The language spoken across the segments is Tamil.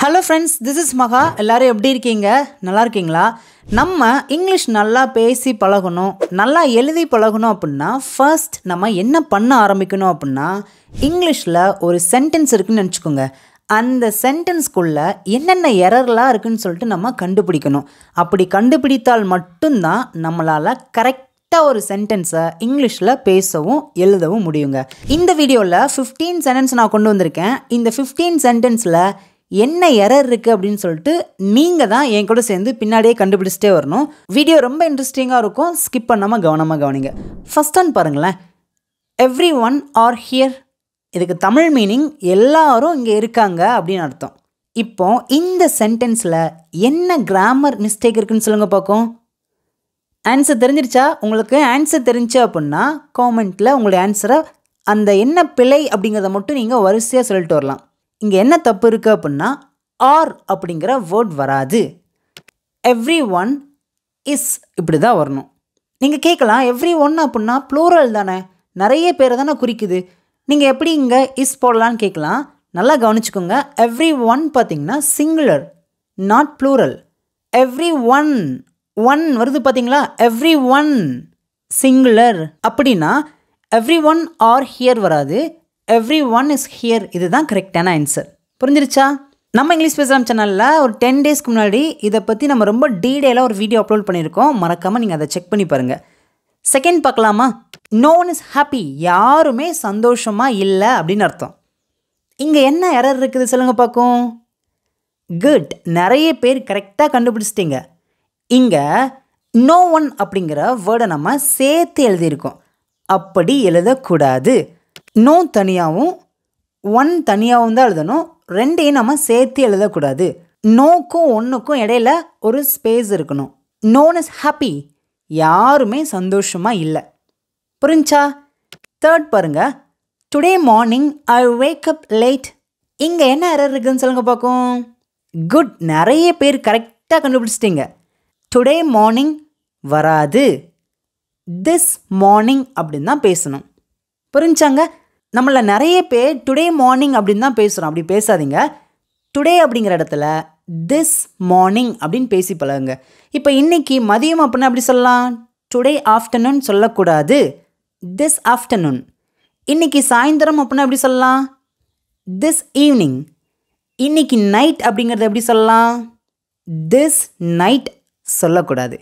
ஹலோ ஃப்ரெண்ட்ஸ் திஸ் இஸ் மகா எல்லோரும் எப்படி இருக்கீங்க நல்லா இருக்கீங்களா நம்ம இங்கிலீஷ் நல்லா பேசி பழகணும் நல்லா எழுதி பழகணும் அப்படின்னா ஃபர்ஸ்ட் நம்ம என்ன பண்ண ஆரம்பிக்கணும் அப்படின்னா இங்கிலீஷில் ஒரு சென்டென்ஸ் இருக்குதுன்னு நினச்சிக்கோங்க அந்த சென்டென்ஸ்க்குள்ளே என்னென்ன எரர்லாம் இருக்குதுன்னு சொல்லிட்டு நம்ம கண்டுபிடிக்கணும் அப்படி கண்டுபிடித்தால் மட்டும்தான் நம்மளால் கரெக்ட் கரெக்டாக ஒரு சென்டென்ஸை இங்கிலீஷில் பேசவும் எழுதவும் முடியுங்க இந்த வீடியோவில் ஃபிஃப்டீன் சென்டென்ஸ் நான் கொண்டு வந்திருக்கேன் இந்த ஃபிஃப்டீன் சென்டென்ஸில் என்ன எரர் இருக்குது அப்படின்னு சொல்லிட்டு நீங்கள் தான் என் கூட சேர்ந்து பின்னாடியே கண்டுபிடிச்சிட்டே வரணும் வீடியோ ரொம்ப இன்ட்ரெஸ்டிங்காக இருக்கும் ஸ்கிப் பண்ணாமல் கவனமாக கவனிங்க ஃபஸ்ட் ஒன் பாருங்களேன் எவ்ரி ஒன் ஆர் ஹியர் இதுக்கு தமிழ் மீனிங் எல்லாரும் இங்கே இருக்காங்க அப்படின்னு அர்த்தம் இப்போ இந்த சென்டென்ஸில் என்ன கிராமர் மிஸ்டேக் இருக்குன்னு சொல்லுங்கள் பார்க்கும் ஆன்சர் தெரிஞ்சிருச்சா உங்களுக்கு ஆன்சர் தெரிஞ்சு அப்படின்னா காமெண்ட்டில் உங்களுடைய ஆன்சரை அந்த என்ன பிழை அப்படிங்கிறத மட்டும் நீங்கள் வரிசையாக சொல்லிட்டு வரலாம் இங்கே என்ன தப்பு இருக்குது அப்படின்னா ஆர் அப்படிங்கிற வேர்ட் வராது எவ்ரி ஒன் இஸ் இப்படி தான் வரணும் நீங்கள் கேட்கலாம் எவ்ரி ஒன் அப்படின்னா ப்ளூரல் தானே நிறைய பேரை தானே குறிக்குது நீங்கள் எப்படி இங்கே இஸ் போடலான்னு கேட்கலாம் நல்லா கவனிச்சுக்கோங்க எவ்ரி ஒன் பார்த்தீங்கன்னா singular not plural every one one வருது பார்த்தீங்களா எவ்ரி ஒன் சிங்குலர் அப்படின்னா எவ்ரி ஒன் ஆர் ஹியர் வராது எவ்ரி ஒன் இஸ் ஹியர் இதுதான் கரெக்டான ஆன்சர் புரிஞ்சிருச்சா நம்ம இங்கிலீஷ் பேசலாம் சேனலில் ஒரு டென் டேஸ்க்கு முன்னாடி இதை பற்றி நம்ம ரொம்ப டீடைலாக ஒரு வீடியோ அப்லோட் பண்ணியிருக்கோம் மறக்காமல் நீங்கள் அதை செக் பண்ணி பாருங்கள் செகண்ட் பார்க்கலாமா நோ ஒன் இஸ் ஹாப்பி யாருமே சந்தோஷமாக இல்லை அப்படின்னு அர்த்தம் இங்கே என்ன எரர் இருக்குது சொல்லுங்கள் பார்க்கும் குட் நிறைய பேர் கரெக்டாக கண்டுபிடிச்சிட்டிங்க இங்கே நோ ஒன் அப்படிங்கிற வேர்டை நம்ம சேர்த்து எழுதியிருக்கோம் அப்படி எழுதக்கூடாது நோ தனியாகவும் ஒன் தனியாகவும் தான் எழுதணும் ரெண்டையும் நம்ம சேர்த்து எழுதக்கூடாது நோக்கும் ஒன்றுக்கும் இடையில ஒரு ஸ்பேஸ் இருக்கணும் நோன் இஸ் ஹாப்பி யாருமே சந்தோஷமாக இல்லை புரிஞ்சா தேர்ட் பாருங்க today morning I up late இங்கே என்ன எரர் இருக்குதுன்னு சொல்லுங்க பார்க்கும் குட் நிறைய பேர் கரெக்டாக கண்டுபிடிச்சிட்டிங்க டுடே மார்னிங் வராது திஸ் மார்னிங் அப்படின்னு தான் பேசணும் புரிஞ்சாங்க நம்மள நிறைய பேர் டுடே மார்னிங் அப்படின்னு தான் பேசுகிறோம் அப்படி பேசாதீங்க டுடே அப்படிங்கிற இடத்துல திஸ் மார்னிங் அப்படின்னு பேசி பழகுங்க இப்போ இன்றைக்கி மதியம் அப்படின்னு அப்படி சொல்லலாம் டுடே ஆஃப்டர்நூன் சொல்லக்கூடாது திஸ் ஆஃப்டர்நூன் இன்றைக்கி சாயந்தரம் அப்படின்னு எப்படி சொல்லலாம் திஸ் ஈவினிங் இன்றைக்கி நைட் அப்படிங்கிறத எப்படி சொல்லலாம் திஸ் நைட் சொல்லக்கூடாது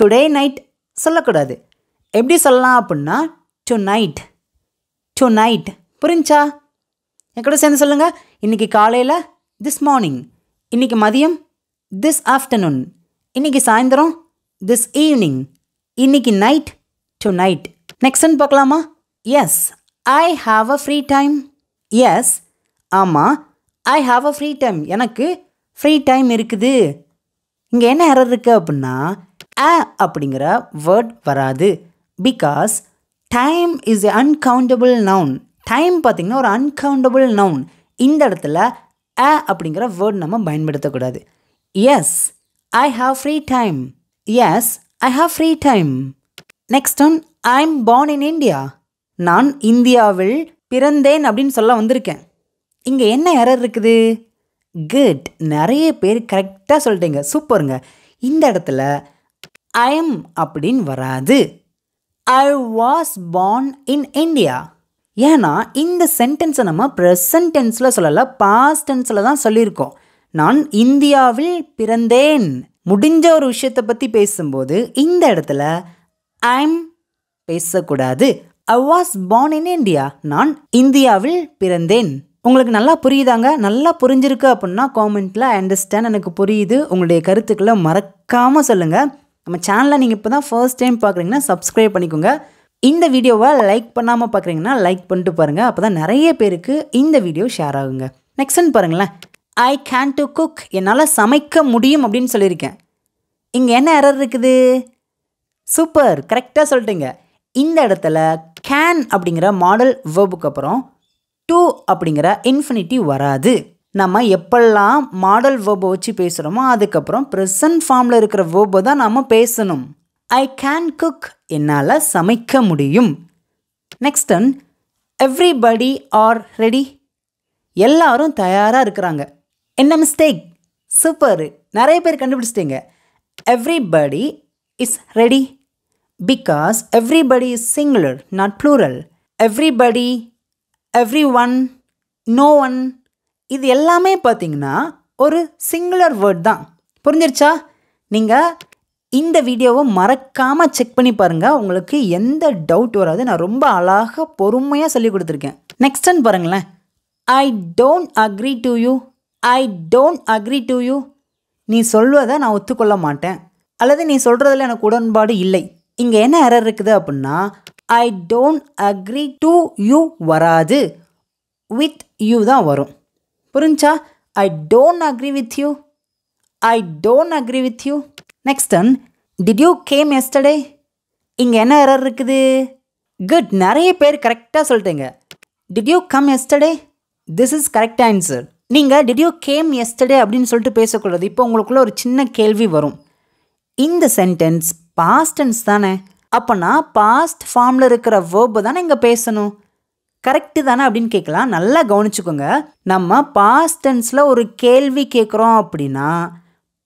டுடே நைட் சொல்லக்கூடாது எப்படி சொல்லலாம் அப்படின்னா டு நைட் டு நைட் புரிஞ்சா என் கூட சேர்ந்து சொல்லுங்கள் இன்றைக்கி காலையில் திஸ் மார்னிங் இன்றைக்கி மதியம் திஸ் ஆஃப்டர்நூன் இன்றைக்கி சாயந்தரம் திஸ் ஈவினிங் இன்றைக்கி நைட் டு நைட் நெக்ஸ்ட்னு பார்க்கலாமா yes I have a free time yes ஆமாம் I have a free time எனக்கு ஃப்ரீ டைம் இருக்குது இங்கே என்ன எரர் இருக்குது அப்படின்னா ஆ அப்படிங்கிற வேர்ட் வராது because time is a uncountable noun time பார்த்திங்கன்னா ஒரு அன்கவுண்டபுள் நவுன் இந்த இடத்துல அ அப்படிங்கிற வேர்ட் நம்ம பயன்படுத்தக்கூடாது yes I have free time yes I have free time next one I am born in India நான் இந்தியாவில் பிறந்தேன் அப்படின்னு சொல்ல வந்திருக்கேன் இங்கே என்ன எரர் இருக்குது குட் நிறைய பேர் கரெக்டாக சொல்லிட்டீங்க சூப்பருங்க இந்த இடத்துல ஐ எம் அப்படின்னு வராது I was born in India ஏன்னா இந்த சென்டென்ஸை நம்ம ப்ரெசன்ட் டென்ஸில் சொல்லலை பாஸ்ட் டென்ஸில் தான் சொல்லியிருக்கோம் நான் இந்தியாவில் பிறந்தேன் முடிஞ்ச ஒரு விஷயத்தை பற்றி பேசும்போது இந்த இடத்துல ஐம் பேசக்கூடாது I was born in India நான் இந்தியாவில் பிறந்தேன் உங்களுக்கு நல்லா புரியுதாங்க நல்லா புரிஞ்சிருக்கு அப்படின்னா காமெண்ட்டில் அண்டர்ஸ்டாண்ட் எனக்கு புரியுது உங்களுடைய கருத்துக்களை மறக்காமல் சொல்லுங்கள் நம்ம சேனலை நீங்கள் இப்போ தான் ஃபர்ஸ்ட் டைம் பார்க்குறீங்கன்னா சப்ஸ்கிரைப் பண்ணிக்கோங்க இந்த வீடியோவை லைக் பண்ணாமல் பார்க்குறீங்கன்னா லைக் பண்ணிட்டு பாருங்கள் அப்போ தான் நிறைய பேருக்கு இந்த வீடியோ ஷேர் ஆகுங்க நெக்ஸ்ட் பாருங்களேன் ஐ கேன் டு குக் என்னால் சமைக்க முடியும் அப்படின்னு சொல்லியிருக்கேன் இங்கே என்ன எரர் இருக்குது சூப்பர் கரெக்டாக சொல்லிட்டீங்க இந்த இடத்துல கேன் அப்படிங்கிற மாடல் வேர்புக்கு அப்புறம் டூ அப்படிங்கிற இன்ஃபினிட்டி வராது நம்ம எப்பெல்லாம் மாடல் வேர்பை வச்சு பேசுகிறோமோ அதுக்கப்புறம் ப்ரெசன்ட் ஃபார்மில் இருக்கிற வேர்பை தான் நம்ம பேசணும் ஐ கேன் குக் என்னால் சமைக்க முடியும் next one everybody are ready எல்லாரும் தயாராக இருக்கிறாங்க என்ன மிஸ்டேக் சூப்பர் நிறைய பேர் கண்டுபிடிச்சிட்டீங்க everybody is ready because everybody is singular not plural everybody every one no one இது எல்லாமே பார்த்தீங்கன்னா ஒரு சிங்குலர் வேர்ட் தான் புரிஞ்சிருச்சா நீங்கள் இந்த வீடியோவை மறக்காமல் செக் பண்ணி பாருங்கள் உங்களுக்கு எந்த டவுட் வராது நான் ரொம்ப அழகாக பொறுமையாக சொல்லி கொடுத்துருக்கேன் நெக்ஸ்ட் டைம் பாருங்களேன் I don't agree to you I don't agree to you நீ சொல்வதை நான் ஒத்துக்கொள்ள மாட்டேன் அல்லது நீ சொல்கிறதுல எனக்கு உடன்பாடு இல்லை இங்கே என்ன எரர் இருக்குது அப்படின்னா I don't agree to you வராது வித் யூ தான் வரும் புரிஞ்சா I don't agree with you I don't agree with you next one did you came yesterday இங்கே என்ன எரர் இருக்குது குட் நிறைய பேர் கரெக்டாக சொல்லிட்டேங்க did you come yesterday this is correct answer நீங்கள் டிட் யூ கேம் எஸ்டே அப்படின்னு சொல்லிட்டு பேசக்கூடாது இப்போ உங்களுக்குள்ளே ஒரு சின்ன கேள்வி வரும் இந்த சென்டென்ஸ் பாஸ்டன்ஸ் தானே அப்போனா பாஸ்ட் ஃபார்மில் இருக்கிற வேர்பு தானே இங்கே பேசணும் கரெக்டு தானே அப்படின்னு கேட்கலாம் நல்லா கவனிச்சுக்கோங்க நம்ம பாஸ்ட் டென்ஸில் ஒரு கேள்வி கேட்குறோம் அப்படின்னா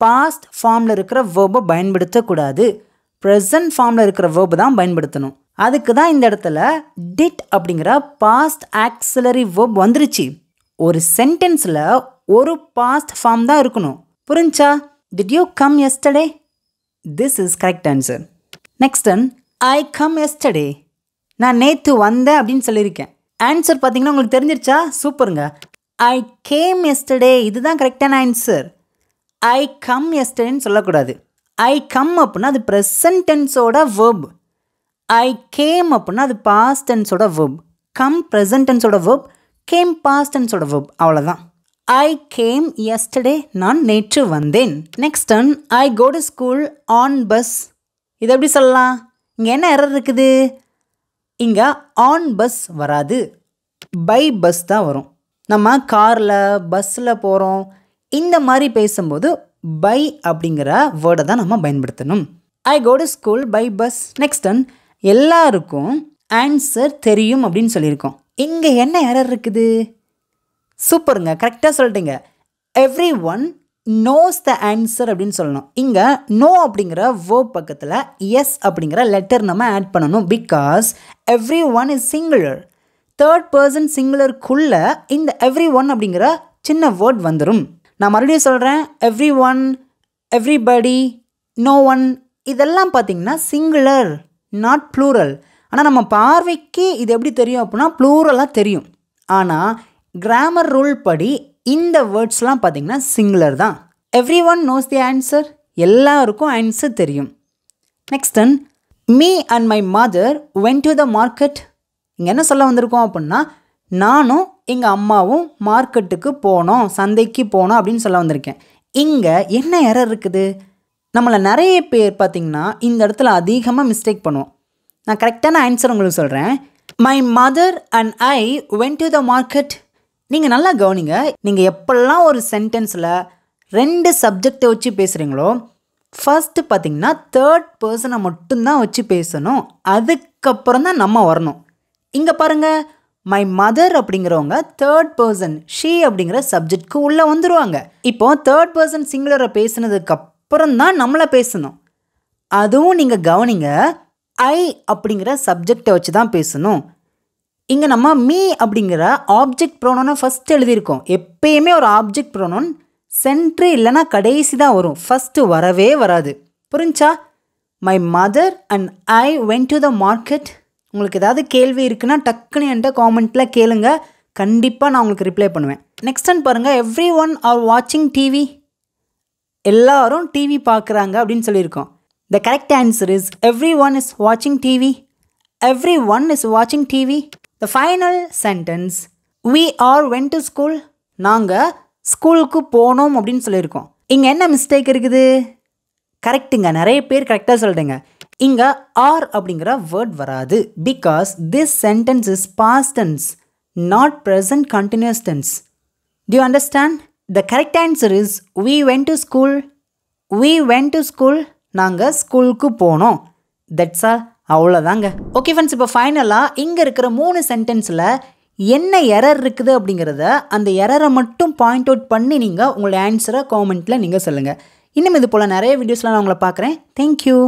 பாஸ்ட் ஃபார்மில் இருக்கிற வேர்பை பயன்படுத்தக்கூடாது ப்ரெசன்ட் ஃபார்மில் இருக்கிற வேர்பு தான் பயன்படுத்தணும் அதுக்கு தான் இந்த இடத்துல டிட் அப்படிங்கிற பாஸ்ட் ஆக்சிலரி வேர்ப் வந்துருச்சு ஒரு சென்டென்ஸில் ஒரு பாஸ்ட் ஃபார்ம் தான் இருக்கணும் புரிஞ்சா did you come yesterday this is correct answer next I come yesterday நான் நேற்று வந்தேன் அப்படின்னு சொல்லியிருக்கேன் ஆன்சர் பார்த்தீங்கன்னா உங்களுக்கு தெரிஞ்சிருச்சா சூப்பருங்க ஐ கேம் எஸ்டே இதுதான் கரெக்டான ஆன்சர் ஐ கம் எஸ்டேன்னு சொல்லக்கூடாது ஐ கம் அப்படின்னா அது ப்ரெசன்ட் டென்ஸோட வேர்ப் ஐ கேம் அப்படின்னா அது பாஸ்ட் டென்ஸோட வேர்ப் கம் ப்ரெசன்ட் டென்ஸோட வேர்ப் கேம் பாஸ்ட் டென்ஸோட வேர்ப் அவ்வளோதான் ஐ கேம் எஸ்டே நான் நேற்று வந்தேன் next one I go to school on bus இதை எப்படி சொல்லலாம் இங்கே என்ன எரர் இருக்குது இங்கே ஆன் பஸ் வராது பை பஸ் தான் வரும் நம்ம காரில் பஸ்ஸில் போகிறோம் இந்த மாதிரி பேசும்போது பை அப்படிங்கிற வேர்டை தான் நம்ம பயன்படுத்தணும் I go to school by bus next one எல்லாருக்கும் ஆன்சர் தெரியும் அப்படின்னு சொல்லியிருக்கோம் இங்கே என்ன எரர் இருக்குது சூப்பருங்க கரெக்டாக சொல்லிட்டீங்க every one knows the answer அப்படின்னு சொல்லணும் இங்கே நோ அப்படிங்கிற வோ பக்கத்தில் எஸ் அப்படிங்கிற லெட்டர் நம்ம ஆட் பண்ணணும் because every one is singular third person சிங்குலருக்குள்ளே இந்த எவ்ரி ஒன் அப்படிங்கிற சின்ன வேர்ட் வந்துடும் நான் மறுபடியும் சொல்கிறேன் every one everybody no one இதெல்லாம் பார்த்திங்கன்னா சிங்குலர் நாட் ப்ளூரல் ஆனால் நம்ம பார்வைக்கு இது எப்படி தெரியும் அப்படின்னா ப்ளூரலாக தெரியும் ஆனால் கிராமர் ரூல் படி இந்த வேர்ட்ஸ்லாம் பார்த்திங்கன்னா சிங்குலர் தான் every one knows the answer எல்லாருக்கும் ஆன்சர் தெரியும் next me and my mother went to the market இங்கே என்ன சொல்ல வந்திருக்கோம் அப்படின்னா நானும் எங்கள் அம்மாவும் மார்க்கெட்டுக்கு போனோம் சந்தைக்கு போனோம் அப்படின்னு சொல்ல வந்திருக்கேன் இங்கே என்ன எரர் இருக்குது நம்மளை நிறைய பேர் பார்த்திங்கன்னா இந்த இடத்துல அதிகமாக மிஸ்டேக் பண்ணுவோம் நான் கரெக்டான ஆன்சர் உங்களுக்கு சொல்கிறேன் my mother and I went to the market நீங்கள் நல்லா கவனிங்க நீங்கள் எப்பெல்லாம் ஒரு சென்டென்ஸில் ரெண்டு சப்ஜெக்டை வச்சு பேசுகிறீங்களோ ஃபஸ்ட்டு பார்த்தீங்கன்னா தேர்ட் பர்சனை மட்டும்தான் வச்சு பேசணும் அதுக்கப்புறம் தான் நம்ம வரணும் இங்கே பாருங்கள் மை மதர் அப்படிங்கிறவங்க தேர்ட் பர்சன் ஷீ அப்படிங்கிற சப்ஜெக்ட்க்கு உள்ளே வந்துடுவாங்க இப்போ தேர்ட் பர்சன் சிங்குலரை பேசுனதுக்கு அப்புறம் தான் நம்மளை பேசணும் அதுவும் நீங்கள் கவனிங்க ஐ அப்படிங்கிற சப்ஜெக்டை வச்சு தான் பேசணும் இங்கே நம்ம மீ அப்படிங்கிற ஆப்ஜெக்ட் ப்ரோனோனை ஃபஸ்ட்டு எழுதியிருக்கோம் எப்பயுமே ஒரு ஆப்ஜெக்ட் ப்ரோனோன் சென்ட்ரு இல்லைன்னா கடைசி தான் வரும் ஃபஸ்ட்டு வரவே வராது புரிஞ்சா my mother and I went to the market உங்களுக்கு ஏதாவது கேள்வி இருக்குன்னா டக்குன்னு என்கிட்ட காமெண்ட்டில் கேளுங்க கண்டிப்பாக நான் உங்களுக்கு ரிப்ளை பண்ணுவேன் நெக்ஸ்ட் அண்ட் பாருங்கள் எவ்ரி ஒன் ஆர் வாட்சிங் டிவி எல்லாரும் டிவி பார்க்குறாங்க அப்படின்னு சொல்லியிருக்கோம் த correct answer is every one is வாட்சிங் டிவி எவ்ரி ஒன் இஸ் வாட்சிங் TV the final sentence we are when to school நாங்கள் ஸ்கூலுக்கு போனோம் அப்படின்னு சொல்லியிருக்கோம் இங்கே என்ன மிஸ்டேக் இருக்குது கரெக்டுங்க நிறைய பேர் கரெக்டாக சொல்லிட்டுங்க இங்கே ஆர் அப்படிங்கிற வேர்ட் வராது because this sentence is past tense not present continuous tense do you understand the correct answer is we went to school we went to school நாங்கள் ஸ்கூலுக்கு போனோம் தட்ஸ் ஆல் அவ்வளோதாங்க ஓகே ஃப்ரெண்ட்ஸ் இப்போ ஃபைனலாக இங்கே இருக்கிற மூணு சென்டென்ஸில் என்ன எரர் இருக்குது அப்படிங்கிறத அந்த எரரை மட்டும் பாயிண்ட் அவுட் பண்ணி நீங்கள் உங்களுடைய ஆன்சரை காமெண்ட்டில் நீங்கள் சொல்லுங்கள் இன்னும் இது போல் நிறைய வீடியோஸ்லாம் நான் உங்களை பார்க்குறேன் தேங்க்யூ